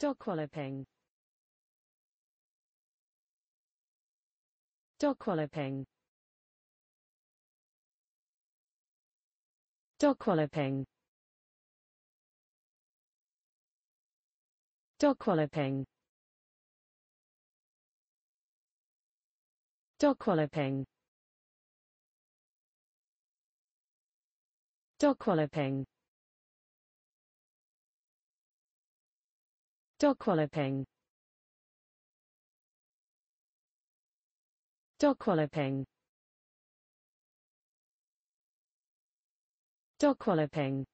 Dogwalloping Dogwalloping Dogwalloping Dogwalloping Dogwalloping Dogwalloping Dogwalloping Dogwalloping Dogwalloping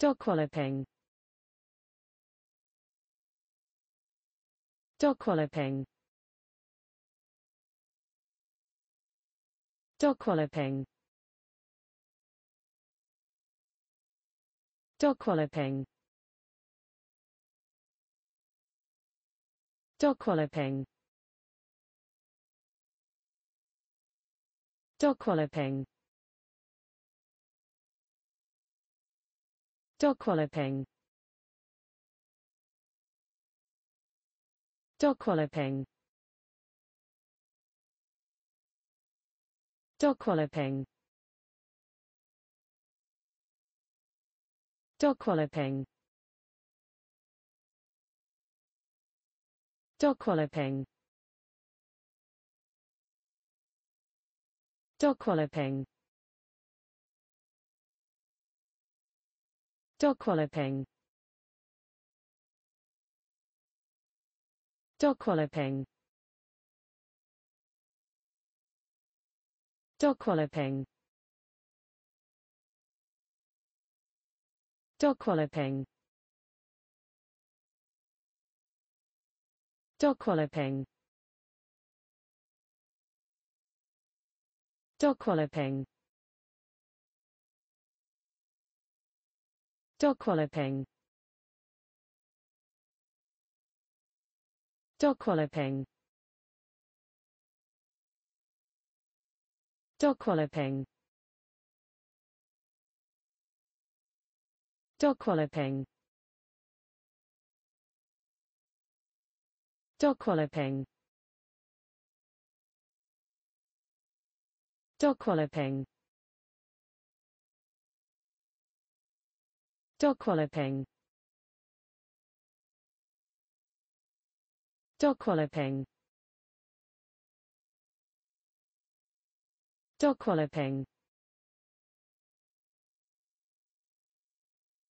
Dogwalloping Dogwalloping Dogwalloping Dogwalloping Dogwalloping Dogwalloping Dogwalloping Dogwalloping Dogwalloping Dogwalloping Dogwalloping Dogwalloping Dogwalloping Dogwalloping Dogwalloping Dogwalloping Dogwalloping Dogwalloping Dogwalloping Dogwalloping Dogwalloping Dogwalloping Dogwalloping Dogwalloping Dogwalloping Dogwalloping Dogwalloping